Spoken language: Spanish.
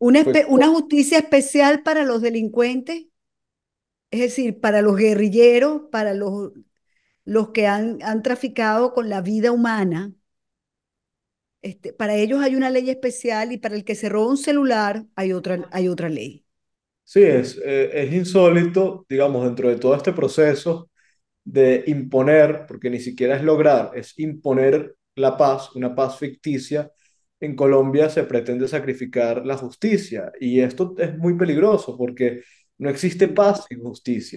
Una, pues, pues justicia especial para los delincuentes, es decir, para los guerrilleros, para los, los que han, han traficado con la vida humana. Este, para ellos hay una ley especial y para el que se roba un celular hay otra, hay otra ley. Sí, es, eh, es insólito, digamos, dentro de todo este proceso de imponer, porque ni siquiera es lograr, es imponer la paz, una paz ficticia, en Colombia se pretende sacrificar la justicia y esto es muy peligroso porque no existe paz sin justicia.